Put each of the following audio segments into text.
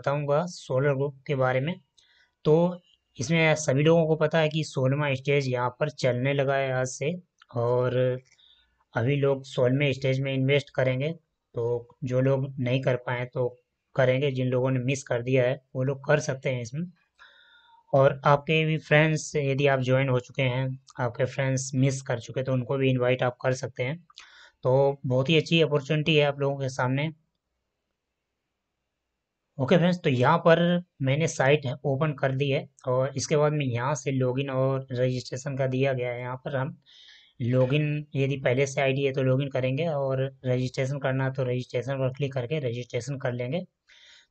बताऊंगा solar group के बारे में तो इसमें सभी लोगों को पता है कि सोलवा स्टेज यहाँ पर चलने लगा है आज से और अभी लोग सोलहवें स्टेज में इन्वेस्ट करेंगे तो जो लोग नहीं कर पाए तो करेंगे जिन लोगों ने मिस कर दिया है वो लोग कर सकते हैं इसमें और आपके भी फ्रेंड्स यदि आप ज्वाइन हो चुके हैं आपके फ्रेंड्स मिस कर चुके तो उनको भी इनवाइट आप कर सकते हैं तो बहुत ही अच्छी अपॉर्चुनिटी है आप लोगों के सामने ओके फ्रेंड्स तो यहाँ पर मैंने साइट ओपन कर दी है और इसके बाद में यहाँ से लॉगिन और रजिस्ट्रेशन का दिया गया है यहाँ पर हम लॉगिन यदि पहले से आईडी है तो लॉगिन करेंगे और रजिस्ट्रेशन करना है तो रजिस्ट्रेशन पर क्लिक करके रजिस्ट्रेशन कर लेंगे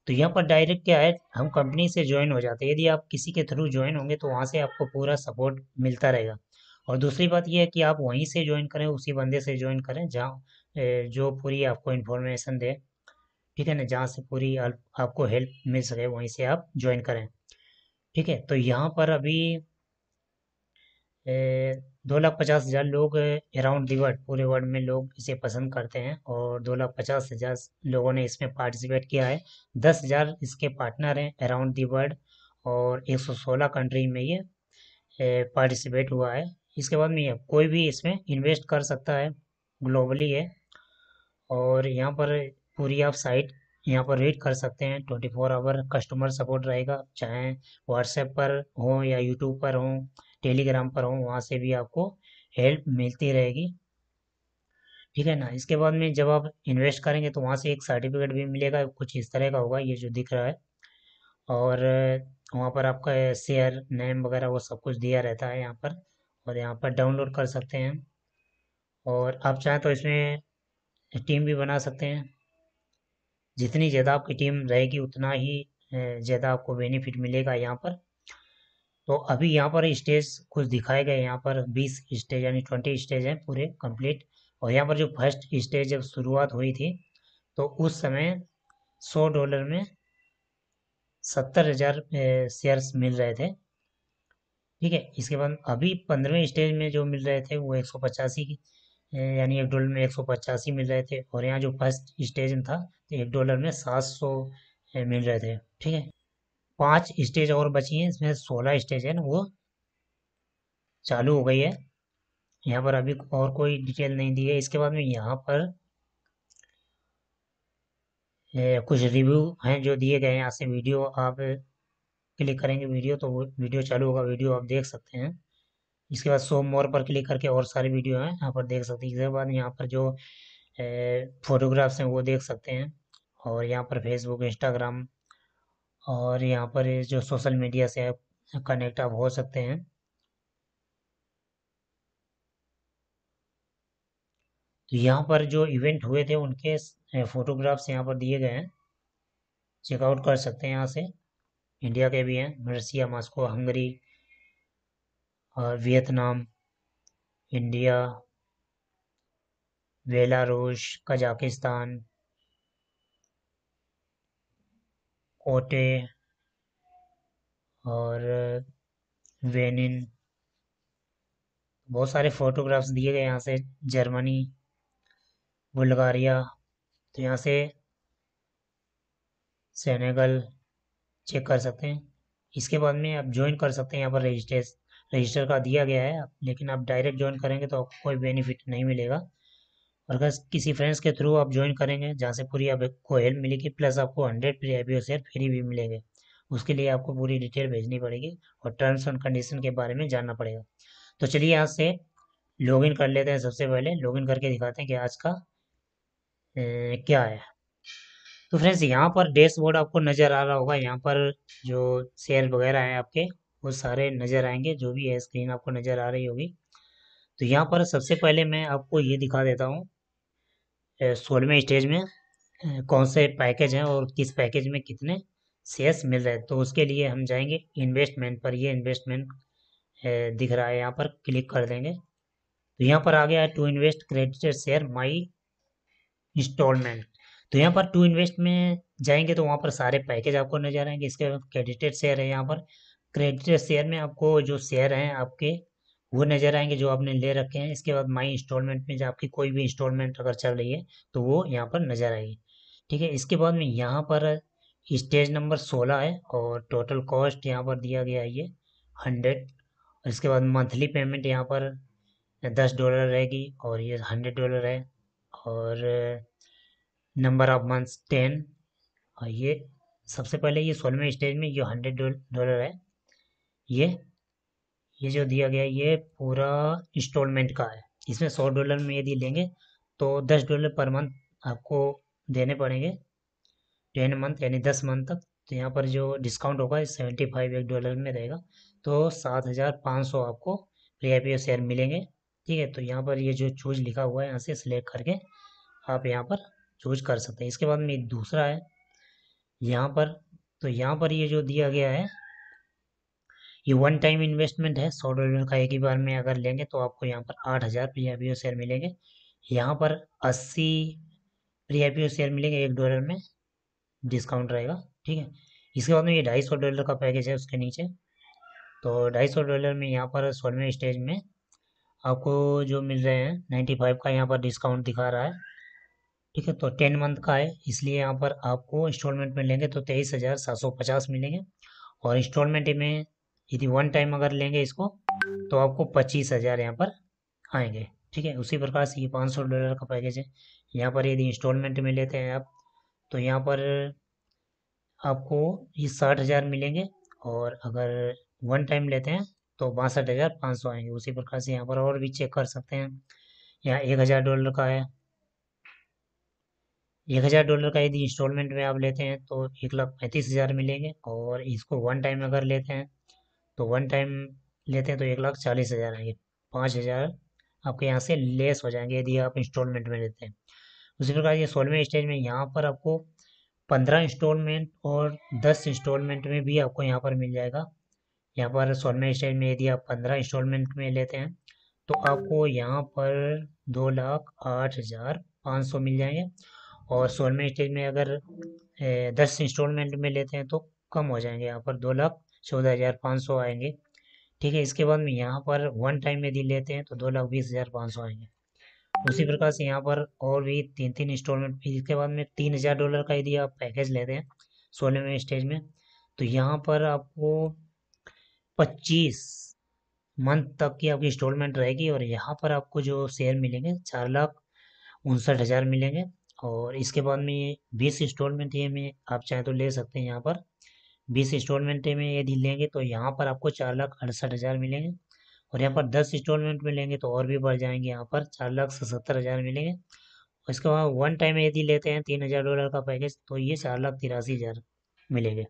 तो यहाँ पर डायरेक्ट क्या है हम कंपनी से ज्वाइन हो जाते हैं यदि आप किसी के थ्रू ज्वाइन होंगे तो वहाँ से आपको पूरा सपोर्ट मिलता रहेगा और दूसरी बात यह है कि आप वहीं से ज्वाइन करें उसी बंदे से ज्वाइन करें जहाँ जो पूरी आपको इन्फॉर्मेशन दे ठीक है ना जहाँ से पूरी आपको हेल्प मिल सके वहीं से आप ज्वाइन करें ठीक है तो यहाँ पर अभी ए, दो लाख पचास हज़ार लोग अराउंड दी वर्ल्ड पूरे वर्ल्ड में लोग इसे पसंद करते हैं और दो लाख पचास हज़ार लोगों ने इसमें पार्टिसिपेट किया है दस हज़ार इसके पार्टनर हैं अराउंड दी वर्ल्ड और एक सौ सोलह कंट्री में ये पार्टिसिपेट हुआ है इसके बाद में कोई भी इसमें इन्वेस्ट कर सकता है ग्लोबली है और यहाँ पर पूरी आप साइट यहाँ पर रीड कर सकते हैं twenty four hour customer support रहेगा चाहे व्हाट्सएप पर हो या यूट्यूब पर हो टेलीग्राम पर हो वहाँ से भी आपको हेल्प मिलती रहेगी ठीक है ना इसके बाद में जब आप इन्वेस्ट करेंगे तो वहाँ से एक सर्टिफिकेट भी मिलेगा कुछ इस तरह का होगा ये जो दिख रहा है और वहाँ पर आपका शेयर नेम वगैरह वो सब कुछ दिया रहता है यहाँ पर और यहाँ पर डाउनलोड कर सकते हैं और आप चाहें तो इसमें टीम भी बना सकते हैं जितनी ज़्यादा आपकी टीम रहेगी उतना ही ज़्यादा आपको बेनिफिट मिलेगा यहाँ पर तो अभी यहाँ पर स्टेज कुछ दिखाए गए यहाँ पर 20 स्टेज यानी 20 स्टेज हैं पूरे कंप्लीट और यहाँ पर जो फर्स्ट स्टेज जब शुरुआत हुई थी तो उस समय 100 डॉलर में सत्तर हज़ार शेयर्स मिल रहे थे ठीक है इसके बाद अभी पंद्रहवें स्टेज में जो मिल रहे थे वो एक सौ पचासी यानी एक डॉलर में एक सौ पचासी मिल रहे थे और यहाँ जो फर्स्ट स्टेशन था तो एक डॉलर में सात सौ मिल रहे थे ठीक है पांच स्टेज और बची हैं इसमें सोलह स्टेज है ना वो चालू हो गई है यहाँ पर अभी और कोई डिटेल नहीं दी है इसके बाद में यहाँ पर कुछ रिव्यू हैं जो दिए गए हैं यहाँ से वीडियो आप क्लिक करेंगे वीडियो तो वो वीडियो चालू होगा वीडियो आप देख सकते हैं इसके बाद सो मोर पर क्लिक करके और सारी वीडियो हैं यहाँ पर देख सकते हैं इसके बाद यहाँ पर जो फोटोग्राफ्स हैं वो देख सकते हैं और यहाँ पर फेसबुक इंस्टाग्राम और यहाँ पर जो सोशल मीडिया से आप कनेक्ट आप हो सकते हैं तो यहाँ पर जो इवेंट हुए थे उनके फ़ोटोग्राफ्स यहाँ पर दिए गए हैं चेकआउट कर सकते हैं यहाँ से इंडिया के भी हैं रसिया मॉस्को हंगरी और वियतनाम इंडिया बेलारूस कजाकिस्तान ओटे और वेनिन बहुत सारे फ़ोटोग्राफ्स दिए गए यहाँ से जर्मनी बुल्गारिया तो यहाँ से सेनेगल चेक कर सकते हैं इसके बाद में आप ज्वाइन कर सकते हैं यहाँ पर रजिस्ट्रेस रजिस्टर का दिया गया है लेकिन आप डायरेक्ट ज्वाइन करेंगे तो आपको कोई बेनिफिट नहीं मिलेगा और अगर किसी फ्रेंड्स के थ्रू आप ज्वाइन करेंगे जहाँ से पूरी आपको हेल्प मिलेगी प्लस आपको hundred free I share free भी मिलेंगे उसके लिए आपको पूरी डिटेल भेजनी पड़ेगी और टर्म्स एंड कंडीशन के बारे में जानना पड़ेगा तो चलिए यहाँ से लॉगिन कर लेते हैं सबसे पहले लॉगिन करके दिखाते हैं कि आज का ए, क्या है तो फ्रेंड्स यहाँ पर डैशबोर्ड आपको नज़र आ रहा होगा यहाँ पर जो शेयर वगैरह हैं आपके वो सारे नज़र आएंगे जो भी है स्क्रीन आपको नज़र आ रही होगी तो यहाँ पर सबसे पहले मैं आपको ये दिखा देता हूँ सोलहवें स्टेज में कौन से पैकेज हैं और किस पैकेज में कितने शेयर्स मिल रहे हैं तो उसके लिए हम जाएंगे इन्वेस्टमेंट पर ये इन्वेस्टमेंट दिख रहा है यहाँ पर क्लिक कर देंगे तो यहाँ पर आ गया है to invest credited share my installment तो यहाँ पर टू इन्वेस्ट में जाएंगे तो वहाँ पर सारे पैकेज आपको नजर आएंगे इसके क्रेडिटेड शेयर है यहाँ पर क्रेडिट शेयर में आपको जो शेयर हैं आपके वो नज़र आएंगे जो आपने ले रखे हैं इसके बाद माई इंस्टॉलमेंट में जो आपकी कोई भी इंस्टॉलमेंट अगर चल रही है तो वो यहाँ पर नज़र आएगी ठीक है इसके बाद में यहाँ पर स्टेज नंबर सोलह है और टोटल कॉस्ट यहाँ पर दिया गया है ये हंड्रेड इसके बाद मंथली पेमेंट यहाँ पर दस डॉलर रहेगी और ये हंड्रेड डॉलर है और नंबर ऑफ मंथ्स टेन और ये सबसे पहले ये सोलहवें स्टेज में ये हंड्रेड डॉलर है ये ये जो दिया गया ये पूरा इंस्टॉलमेंट का है इसमें सौ डॉलर में यदि लेंगे तो दस डॉलर पर मंथ आपको देने पड़ेंगे टेन मंथ यानी दस मंथ तक तो यहाँ पर जो डिस्काउंट होगा सेवेंटी फाइव एक डॉलर में रहेगा तो सात हज़ार पाँच सौ आपको प्री आई शेयर मिलेंगे ठीक है तो यहाँ पर ये जो चूज लिखा हुआ है यहाँ से सिलेक्ट करके आप यहाँ पर चूज कर सकते हैं इसके बाद में दूसरा है यहाँ पर तो यहाँ पर ये जो दिया गया है ये वन टाइम इन्वेस्टमेंट है सौ डॉलर का एक ही बार में अगर लेंगे तो आपको यहाँ पर आठ हज़ार प्री आई शेयर मिलेंगे यहाँ पर अस्सी प्री आई शेयर मिलेंगे एक डॉलर में डिस्काउंट रहेगा ठीक है इसके बाद में ये ढाई सौ डॉलर का पैकेज है उसके नीचे तो ढाई सौ डॉलर में यहाँ पर सोलहवें स्टेज में आपको जो मिल रहे हैं नाइन्टी फाइव का यहाँ पर डिस्काउंट दिखा रहा है ठीक है तो टेन मंथ का है इसलिए यहाँ पर आपको इंस्टॉलमेंट में लेंगे तो तेईस हज़ार सात सौ पचास मिलेंगे और इंस्टॉलमेंट में यदि वन टाइम अगर लेंगे इसको तो आपको पच्चीस हज़ार यहाँ पर आएंगे ठीक है उसी प्रकार से ये पाँच सौ डॉलर का पैकेज है यहाँ पर यदि इंस्टॉलमेंट में लेते हैं आप तो यहाँ पर आपको ये साठ हज़ार मिलेंगे और अगर वन टाइम लेते हैं तो बासठ हज़ार पाँच सौ आएंगे उसी प्रकार से यहाँ पर और भी चेक कर सकते हैं यहाँ एक हज़ार डॉलर का है एक हज़ार डॉलर का यदि इंस्टॉलमेंट में आप लेते हैं तो एक लाख पैंतीस हज़ार मिलेंगे और इसको वन टाइम अगर लेते हैं तो वन टाइम लेते हैं तो एक लाख चालीस हज़ार आएंगे पाँच हज़ार आपके यहाँ से लेस हो जाएंगे यदि आप इंस्टॉलमेंट में लेते हैं उसी प्रकार ये सोलहवें स्टेज में यहाँ पर आपको पंद्रह इंस्टॉलमेंट और दस इंस्टॉलमेंट में भी आपको यहाँ पर मिल जाएगा यहाँ पर सोलहवें स्टेज में यदि आप पंद्रह इंस्टॉलमेंट में लेते हैं तो आपको यहाँ पर दो लाख आठ हज़ार पाँच सौ मिल जाएंगे और सोलहवें स्टेज में अगर दस इंस्टॉलमेंट में लेते हैं तो कम हो जाएंगे यहाँ पर दो लाख चौदह हज़ार पाँच सौ आएंगे ठीक है इसके बाद में यहाँ पर वन टाइम यदि लेते हैं तो दो लाख बीस हज़ार पाँच सौ आएंगे उसी प्रकार से यहाँ पर और भी तीन तीन इंस्टॉलमेंट इसके बाद में तीन हज़ार डॉलर का यदि आप पैकेज लेते हैं सोलहवें स्टेज में तो यहाँ पर आपको पच्चीस मंथ तक की आपकी इंस्टॉलमेंट रहेगी और यहाँ पर आपको जो शेयर मिलेंगे चार लाख उनसठ हज़ार मिलेंगे और इसके बाद में बीस इंस्टॉलमेंट ये में आप चाहें तो ले सकते हैं यहाँ पर बीस इंस्टॉलमेंट में यदि लेंगे तो यहाँ पर आपको चार लाख अड़सठ हज़ार मिलेंगे और यहाँ पर दस इंस्टॉलमेंट में लेंगे तो और भी बढ़ जाएंगे यहाँ पर चार लाख सत्तर हज़ार मिलेंगे और इसके बाद वन टाइम यदि लेते हैं तीन हज़ार डॉलर का पैकेज तो ये चार लाख तिरासी हज़ार मिलेंगे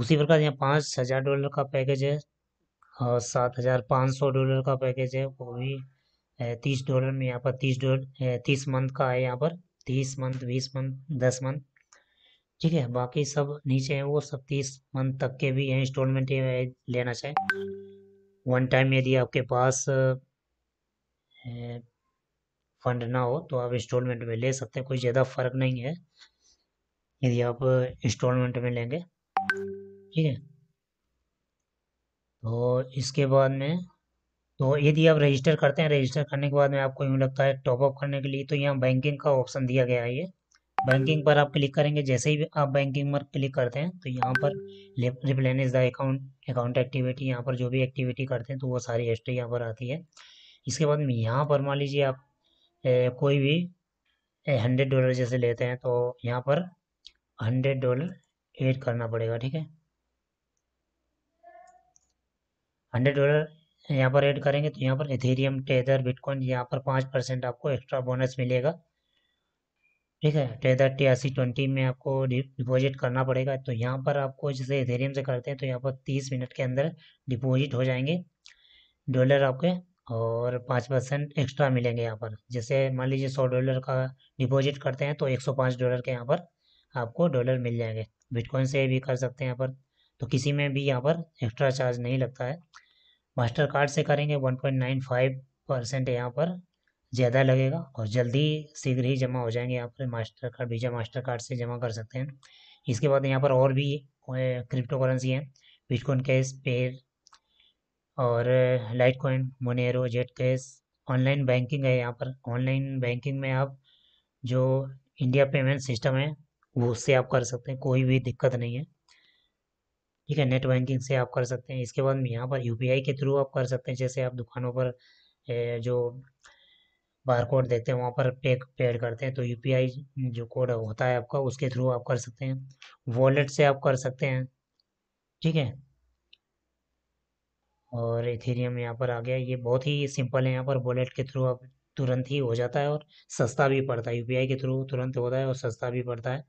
उसी प्रकार यहाँ पाँच हज़ार डॉलर का पैकेज है और सात हज़ार पाँच सौ डॉलर का पैकेज है वो भी तीस डॉलर में यहाँ पर तीस डॉलर तीस मंथ का है यहाँ पर तीस मंथ बीस मंथ दस मंथ ठीक है बाकी सब नीचे है वो सब तीस मंथ तक के भी हैं इंस्टॉलमेंट लेना चाहे वन टाइम यदि आपके पास फंड ना हो तो आप इंस्टॉलमेंट में ले सकते हैं कोई ज़्यादा फर्क नहीं है यदि आप इंस्टॉलमेंट में लेंगे ठीक है तो इसके बाद में तो यदि आप रजिस्टर करते हैं रजिस्टर करने के बाद में आपको यूँ लगता है टॉपअप करने के लिए तो यहाँ बैंकिंग का ऑप्शन दिया गया है ये बैंकिंग पर आप क्लिक करेंगे जैसे ही आप बैंकिंग पर क्लिक करते हैं तो यहाँ पर replenish the account account activity यहाँ पर जो भी एक्टिविटी करते हैं तो वो सारी हिस्ट्री यहाँ पर आती है इसके बाद यहाँ पर मान लीजिए आप ए, कोई भी हंड्रेड डॉलर जैसे लेते हैं तो यहाँ पर हंड्रेड डॉलर एड करना पड़ेगा ठीक है हंड्रेड डॉलर यहाँ पर ऐड करेंगे तो यहाँ पर एथेरियम टेदर बिटकॉइन यहाँ पर पाँच परसेंट आपको एक्स्ट्रा बोनस मिलेगा ठीक है टेदर टी अस्सी ट्वेंटी में आपको डिपॉजिट करना पड़ेगा तो यहाँ पर आपको जैसे इथेरियम से करते हैं तो यहाँ पर तीस मिनट के अंदर डिपॉजिट हो जाएंगे डॉलर आपके और पाँच परसेंट एक्स्ट्रा मिलेंगे यहाँ पर जैसे मान लीजिए सौ डॉलर का डिपॉजिट करते हैं तो एक सौ पाँच डॉलर के यहाँ पर आपको डॉलर मिल जाएंगे बिटकॉइन से भी कर सकते हैं यहाँ पर तो किसी में भी यहाँ पर एक्स्ट्रा चार्ज नहीं लगता है मास्टर कार्ड से करेंगे one point nine five percent यहाँ पर ज़्यादा लगेगा और जल्दी शीघ्र ही जमा हो जाएंगे यहाँ पर master card visa master card से जमा कर सकते हैं इसके बाद यहाँ पर और भी क्रिप्टो करेंसी हैं बिटकॉइन कैश पेयर और Litecoin Monero Zcash online banking है यहाँ पर ऑनलाइन बैंकिंग में आप जो इंडिया पेमेंट सिस्टम है वो उससे आप कर सकते हैं कोई भी दिक्कत नहीं है ठीक है नेट बैंकिंग से आप कर सकते हैं इसके बाद यहाँ पर यूपीआई के थ्रू आप कर सकते हैं जैसे आप दुकानों पर जो बार कोड देखते हैं वहाँ पर पे पेड करते हैं तो यू जो कोड होता है आपका उसके थ्रू आप कर सकते हैं वॉलेट से आप कर सकते हैं ठीक है और इथेरियम यहाँ पर आ गया ये बहुत ही सिंपल है यहाँ पर वॉलेट के थ्रू आप तुरंत ही हो जाता है और सस्ता भी पड़ता है यूपीआई के थ्रू तुरंत होता है और सस्ता भी पड़ता है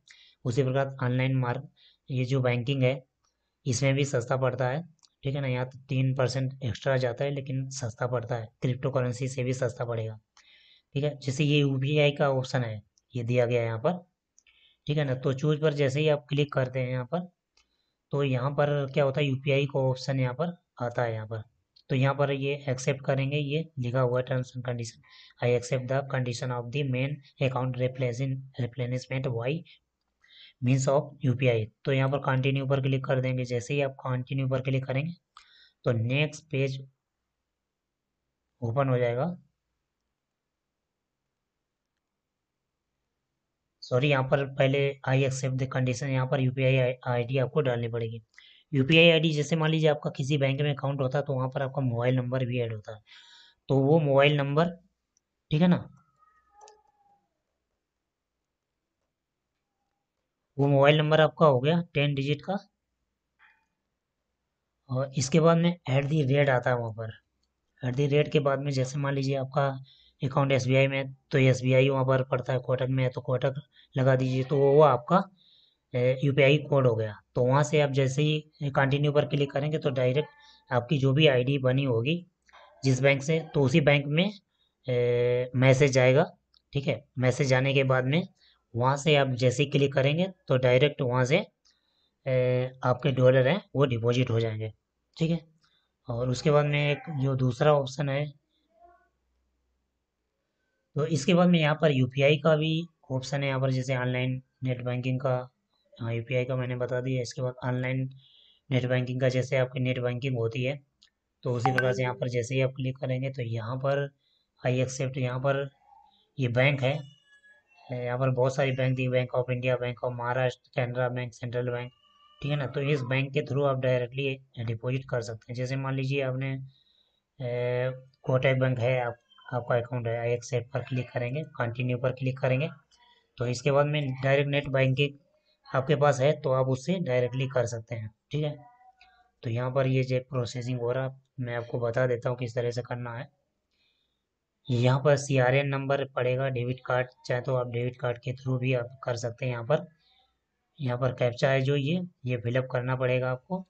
उसी प्रकार ऑनलाइन मार्क ये जो बैंकिंग है इसमें भी सस्ता पड़ता है ठीक है ना यहाँ तीन परसेंट एक्स्ट्रा जाता है लेकिन सस्ता पड़ता है क्रिप्टो करेंसी से भी सस्ता पड़ेगा ठीक है जैसे ये यू का ऑप्शन है ये दिया गया है यहाँ पर ठीक है ना तो चूज पर जैसे ही आप क्लिक करते हैं यहाँ पर तो यहाँ पर क्या होता है यू का ऑप्शन यहाँ पर आता है यहाँ पर तो यहाँ पर ये एक्सेप्ट करेंगे ये लिखा हुआ है terms and condition I accept the condition of the main account replacing replenishment by means of you तो यहाँ पर कंटिन्यू पर क्लिक कर देंगे जैसे ही आप कंटिन्यू पर क्लिक करेंगे तो नेक्स्ट पेज ओपन हो जाएगा सॉरी यहाँ पर पहले आई एक्सेप्ट द कंडीशन यहाँ पर यू पी आपको डालनी पड़ेगी यूपीआई आईडी जैसे मान लीजिए आपका किसी बैंक में अकाउंट होता है तो वहाँ पर आपका मोबाइल नंबर भी ऐड होता है तो वो मोबाइल नंबर ठीक है ना वो मोबाइल नंबर आपका हो गया टेन डिजिट का और इसके बाद में एट दी रेट आता है वहाँ पर एट दी रेट के बाद में जैसे मान लीजिए आपका अकाउंट एस में तो एस बी वहाँ पर पड़ता है कोटक में तो कोटक लगा दीजिए तो वो आपका यू कोड हो गया तो वहाँ से आप जैसे ही कंटिन्यू पर क्लिक करेंगे तो डायरेक्ट आपकी जो भी आईडी बनी होगी जिस बैंक से तो उसी बैंक में मैसेज जाएगा ठीक है मैसेज जाने के बाद में वहाँ से आप जैसे ही क्लिक करेंगे तो डायरेक्ट वहाँ से ए, आपके डॉलर हैं वो डिपॉजिट हो जाएंगे ठीक है और उसके बाद में एक जो दूसरा ऑप्शन है तो इसके बाद में यहाँ पर यू का भी ऑप्शन है यहाँ पर जैसे ऑनलाइन नेट बैंकिंग का हाँ यू का मैंने बता दिया इसके बाद ऑनलाइन नेट बैंकिंग का जैसे आपकी नेट बैंकिंग होती है तो उसी प्रकार से यहाँ पर जैसे ही आप क्लिक करेंगे तो यहाँ पर आई एक्सेप्ट यहाँ पर ये बैंक है यहाँ पर बहुत सारी bank the bank of India bank of Maharashtra Canara bank central bank ठीक है ना तो इस बैंक के थ्रू आप डायरेक्टली डिपॉजिट कर सकते हैं जैसे मान लीजिए आपने कोटक बैंक है आप आपका अकाउंट है एक सेट पर क्लिक करेंगे कंटिन्यू पर क्लिक करेंगे तो इसके बाद में डायरेक्ट नेट बैंकिंग आपके पास है तो आप उससे डायरेक्टली कर सकते हैं ठीक है तो यहाँ पर ये जो प्रोसेसिंग हो रहा मैं आपको बता देता हूँ किस तरह से करना है यहाँ पर सी आर एन नंबर पड़ेगा डेबिट कार्ड चाहे तो आप डेबिट कार्ड के थ्रू भी आप कर सकते हैं यहाँ पर यहाँ पर कैप्चा है जो ये ये फिलअप करना पड़ेगा आपको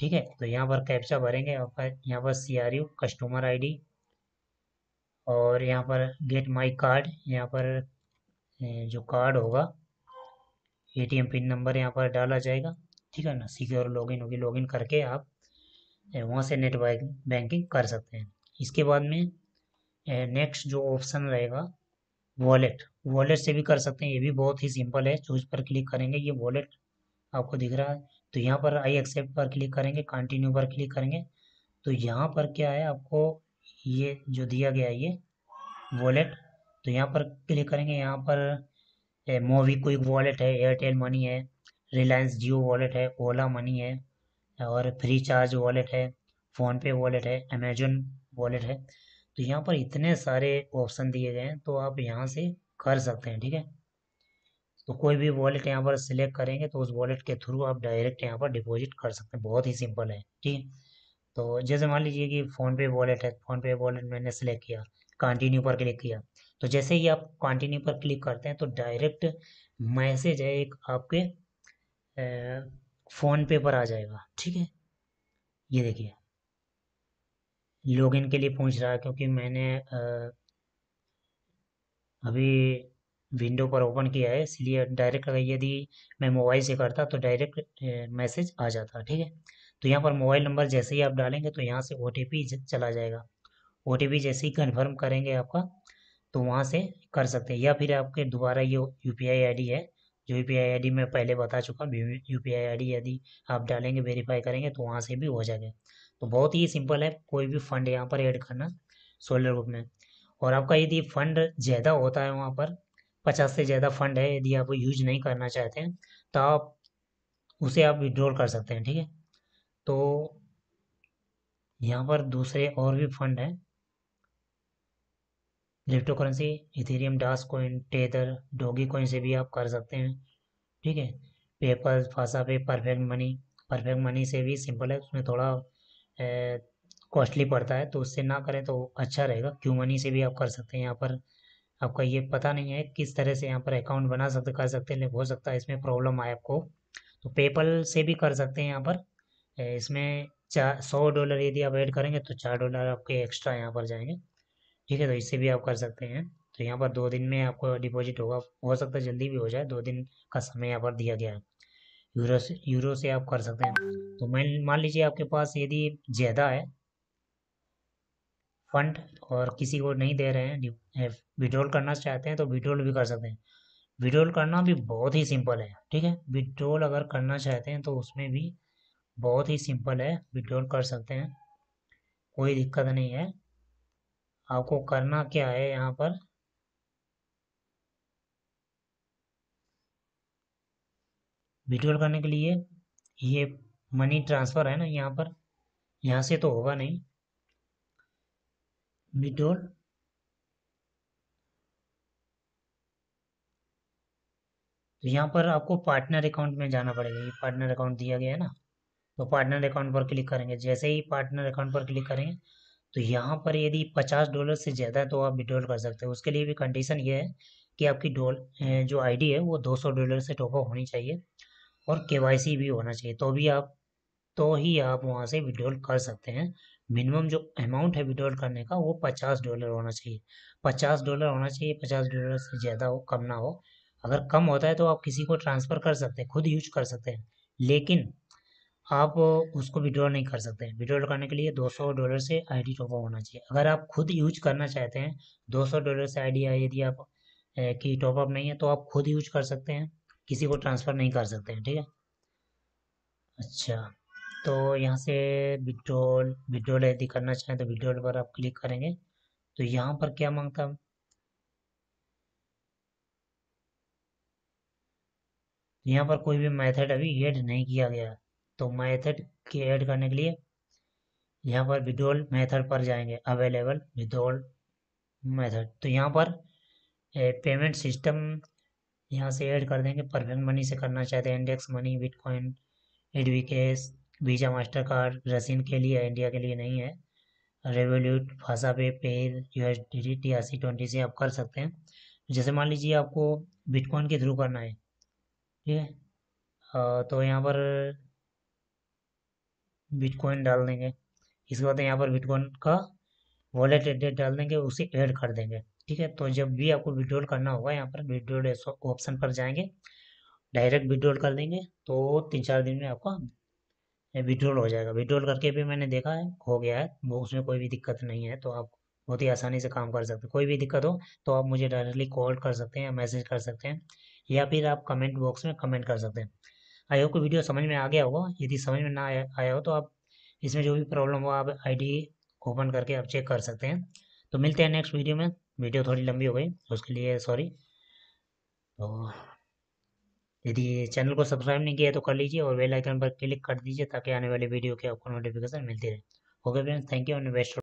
ठीक है तो यहाँ पर कैप्चा भरेंगे आपका यहाँ पर C R U customer I D और यहाँ पर गेट माई कार्ड यहाँ पर जो कार्ड होगा एटीएम पिन नंबर यहाँ पर डाला जाएगा ठीक है ना सिक्योर लॉगिन होगी लॉगिन करके आप वहाँ से नेट बैंकिंग कर सकते हैं इसके बाद में नेक्स्ट जो ऑप्शन रहेगा वॉलेट वॉलेट से भी कर सकते हैं ये भी बहुत ही सिंपल है चूज पर क्लिक करेंगे ये वॉलेट आपको दिख रहा है तो यहाँ पर आई एक्सेप्ट पर क्लिक करेंगे कंटिन्यू पर क्लिक करेंगे तो यहाँ पर क्या है आपको ये जो दिया गया ये वॉलेट तो यहाँ पर क्लिक करेंगे यहाँ पर मोवी क्विक वॉलेट है एयरटेल मनी है रिलायंस जियो वॉलेट है ओला मनी है और फ्री चार्ज वॉलेट है फ़ोनपे वॉलेट है अमेजोन वॉलेट है तो यहाँ पर इतने सारे ऑप्शन दिए गए हैं तो आप यहाँ से कर सकते हैं ठीक है तो कोई भी वॉलेट यहाँ पर सिलेक्ट करेंगे तो उस वॉलेट के थ्रू आप डायरेक्ट यहाँ पर डिपॉजिट कर सकते हैं बहुत ही सिंपल है ठीक है तो जैसे मान लीजिए कि फोन पे वॉलेट है फोन पे वॉलेट मैंने सेलेक्ट किया कंटिन्यू पर क्लिक किया तो जैसे ही आप कंटिन्यू पर क्लिक करते हैं तो डायरेक्ट मैसेज है एक आपके फ़ोन पे पर आ जाएगा ठीक है ये देखिए लॉगिन के लिए पूछ रहा है क्योंकि मैंने अभी विंडो पर ओपन किया है इसलिए डायरेक्ट यदि मैं मोबाइल से करता तो डायरेक्ट मैसेज आ जाता ठीक है तो यहाँ पर मोबाइल नंबर जैसे ही आप डालेंगे तो यहाँ से ओ चला जाएगा ओ जैसे ही कन्फर्म करेंगे आपका तो वहाँ से कर सकते हैं या फिर आपके दोबारा ये यू पी आई है जो यू पी आई मैं पहले बता चुका हूँ यू पी आई यदि आप डालेंगे वेरीफाई करेंगे तो वहाँ से भी हो जाएगा तो बहुत ही सिंपल है कोई भी फंड यहाँ पर ऐड करना सोलर ग्रुप में और आपका यदि फंड ज़्यादा होता है वहाँ पर पचास से ज़्यादा फंड है यदि आप यूज नहीं करना चाहते हैं तो आप उसे आप विड्रॉल कर सकते हैं ठीक है तो यहाँ पर दूसरे और भी फंड हैं crypto currency Ethereum dash coin tether Dogecoin से भी आप कर सकते हैं ठीक है Payeer FasaPay perfect money perfect money से भी सिंपल है उसमें थोड़ा कॉस्टली पड़ता है तो उससे ना करें तो अच्छा रहेगा क्यू मनी से भी आप कर सकते हैं यहाँ पर आपका ये पता नहीं है किस तरह से यहाँ पर अकाउंट बना सकते कर सकते हैं हो सकता है इसमें प्रॉब्लम आए आपको तो पेपल से भी कर सकते हैं यहाँ पर इसमें चार सौ डॉलर यदि आप ऐड करेंगे तो चार डॉलर आपके एक्स्ट्रा यहाँ पर जाएंगे ठीक है तो इससे भी आप कर सकते हैं तो यहाँ पर दो दिन में आपको डिपॉजिट होगा हो सकता है जल्दी भी हो जाए दो दिन का समय यहाँ पर दिया गया है यूरो से यूरो से आप कर सकते हैं तो मान लीजिए आपके पास यदि ज़्यादा है फंड और किसी को नहीं दे रहे हैं विड्रॉल करना चाहते हैं तो विड्रॉल भी कर सकते हैं विड्रॉल करना भी बहुत ही सिंपल है ठीक है विड्रॉल अगर करना चाहते हैं तो उसमें भी बहुत ही सिंपल है विड्रॉल कर सकते हैं कोई दिक्कत नहीं है आपको करना क्या है यहाँ पर विड्रॉल करने के लिए ये मनी ट्रांसफ़र है ना यहाँ पर यहाँ से तो होगा नहीं विड्रॉल तो यहाँ पर आपको पार्टनर अकाउंट में जाना पड़ेगा ये पार्टनर अकाउंट दिया गया है ना तो पार्टनर अकाउंट पर क्लिक करेंगे जैसे ही पार्टनर अकाउंट पर क्लिक करेंगे तो यहाँ पर यदि पचास डॉलर से ज़्यादा है तो आप विड्रॉल कर सकते हैं उसके लिए भी कंडीशन ये है कि आपकी डॉल जो आईडी है वो दो सौ डॉलर से टॉपअप होनी चाहिए और केवाईसी भी होना चाहिए तो भी आप तो ही आप वहाँ से विड्रॉल कर सकते हैं मिनिमम जो अमाउंट है विड्रॉल करने का वो पचास डॉलर होना चाहिए पचास डॉलर होना चाहिए पचास डॉलर से ज़्यादा हो कम ना हो अगर कम होता है तो आप किसी को ट्रांसफ़र कर सकते हैं खुद यूज कर सकते हैं लेकिन आप उसको विड्रॉ नहीं कर सकते विड्रॉ करने के लिए 200 डॉलर से आईडी टॉपअप होना चाहिए अगर आप खुद यूज करना चाहते हैं 200 डॉलर से आईडी यदि आप की टॉपअप नहीं है तो आप खुद यूज कर सकते हैं किसी को ट्रांसफ़र नहीं कर सकते हैं ठीक है अच्छा तो यहाँ से विड्रॉल विड्रॉल यदि करना चाहें तो विड्रॉल पर आप क्लिक करेंगे तो यहाँ पर क्या मांगता है यहाँ पर कोई भी मेथड अभी ऐड नहीं किया गया है तो मैथड के ऐड करने के लिए यहाँ पर विड्रोल मेथड पर जाएंगे अवेलेबल विड्रोल मेथड तो यहाँ पर पेमेंट सिस्टम यहाँ से ऐड कर देंगे परफेक्ट मनी से करना चाहते हैं index money bitcoin AdvCash visa master card रसीन के लिए इंडिया के लिए नहीं है रेवोल्यूट फासा पे per U S D T R C twenty से आप कर सकते हैं जैसे मान लीजिए आपको बिटकॉइन के थ्रू करना है ठीक है तो यहाँ पर बिटकॉइन डाल देंगे इसके बाद यहाँ पर बिटकॉइन का वॉलेट एड्रेस डाल देंगे उसे ऐड कर देंगे ठीक है तो जब भी आपको विड्रॉल करना होगा यहाँ पर विड्रॉल ऑप्शन पर जाएंगे डायरेक्ट विड्रॉल कर देंगे तो तीन चार दिन में आपका विड्रॉल हो जाएगा विड्रॉल करके भी मैंने देखा है हो गया है वो उसमें कोई भी दिक्कत नहीं है तो आप बहुत ही आसानी से काम कर सकते हैं कोई भी दिक्कत हो तो आप मुझे डायरेक्टली कॉल कर सकते हैं मैसेज कर सकते हैं या फिर आप कमेंट बॉक्स में कमेंट कर सकते हैं आई होप को वीडियो समझ में आ गया होगा यदि समझ में ना आया आया हो तो आप इसमें जो भी प्रॉब्लम हो आप आईडी ओपन करके आप चेक कर सकते हैं तो मिलते हैं नेक्स्ट वीडियो में वीडियो थोड़ी लंबी हो गई उसके लिए सॉरी तो यदि चैनल को सब्सक्राइब नहीं किया है तो कर लीजिए और बेल आइकन पर क्लिक कर दीजिए ताकि आने वाले वीडियो के आपको नोटिफिकेशन मिलती रहे okay friends thank you and best